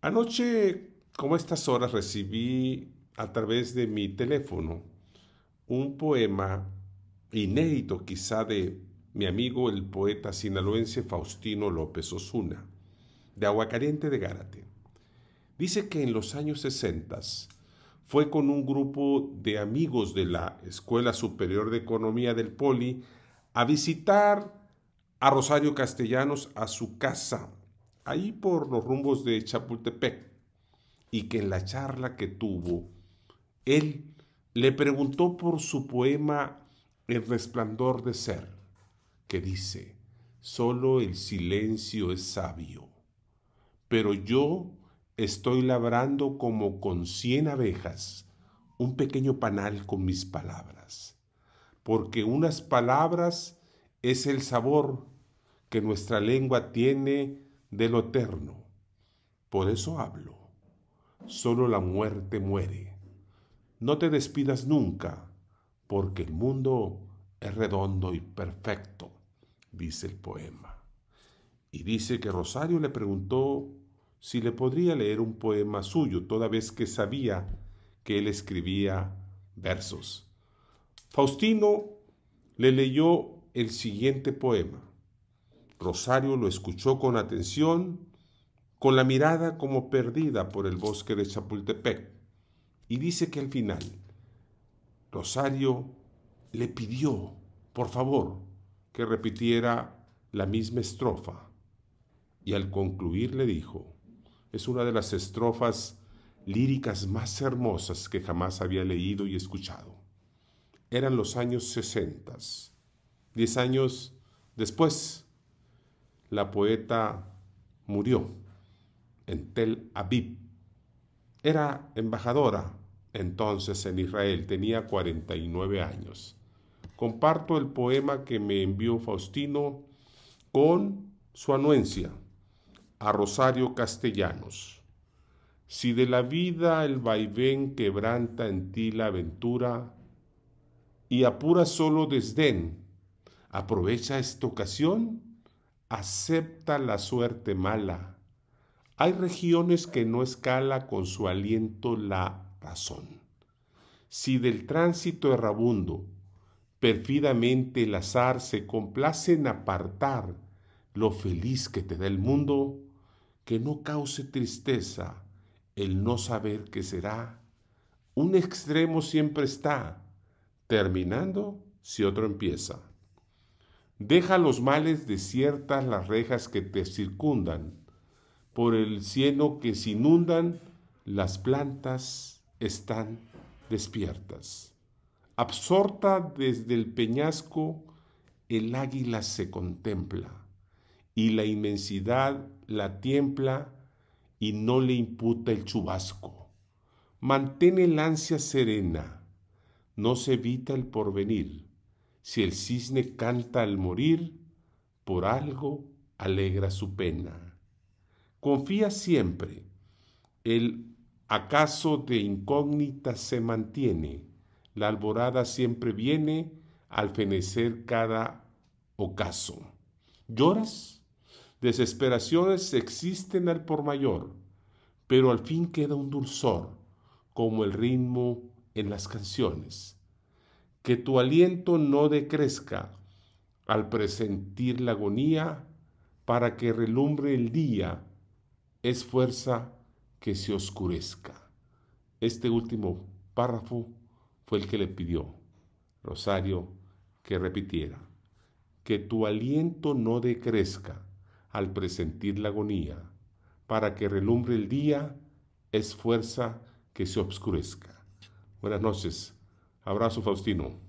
Anoche, como estas horas, recibí a través de mi teléfono un poema inédito quizá de mi amigo el poeta sinaloense Faustino López Osuna, de Aguacariente de Gárate. Dice que en los años 60 fue con un grupo de amigos de la Escuela Superior de Economía del Poli a visitar a Rosario Castellanos a su casa ahí por los rumbos de Chapultepec, y que en la charla que tuvo, él le preguntó por su poema El resplandor de ser, que dice, solo el silencio es sabio, pero yo estoy labrando como con cien abejas un pequeño panal con mis palabras, porque unas palabras es el sabor que nuestra lengua tiene de lo eterno. Por eso hablo. Solo la muerte muere. No te despidas nunca, porque el mundo es redondo y perfecto, dice el poema. Y dice que Rosario le preguntó si le podría leer un poema suyo, toda vez que sabía que él escribía versos. Faustino le leyó el siguiente poema. Rosario lo escuchó con atención, con la mirada como perdida por el bosque de Chapultepec, y dice que al final Rosario le pidió, por favor, que repitiera la misma estrofa, y al concluir le dijo, es una de las estrofas líricas más hermosas que jamás había leído y escuchado. Eran los años sesentas, diez años después la poeta murió en Tel Aviv. Era embajadora entonces en Israel, tenía 49 años. Comparto el poema que me envió Faustino con su anuencia a Rosario Castellanos. Si de la vida el vaivén quebranta en ti la aventura y apura solo desdén, aprovecha esta ocasión acepta la suerte mala. Hay regiones que no escala con su aliento la razón. Si del tránsito errabundo perfidamente el azar se complace en apartar lo feliz que te da el mundo, que no cause tristeza el no saber qué será. Un extremo siempre está, terminando si otro empieza. Deja los males desiertas las rejas que te circundan, por el cieno que se inundan, las plantas están despiertas. Absorta desde el peñasco, el águila se contempla, y la inmensidad la tiembla y no le imputa el chubasco. Mantén el ansia serena, no se evita el porvenir si el cisne canta al morir, por algo alegra su pena. Confía siempre, el acaso de incógnita se mantiene, la alborada siempre viene al fenecer cada ocaso. ¿Lloras? Desesperaciones existen al por mayor, pero al fin queda un dulzor, como el ritmo en las canciones que tu aliento no decrezca al presentir la agonía, para que relumbre el día, es fuerza que se oscurezca. Este último párrafo fue el que le pidió Rosario que repitiera, que tu aliento no decrezca al presentir la agonía, para que relumbre el día, es fuerza que se oscurezca. Buenas noches. Abrazo, Faustino.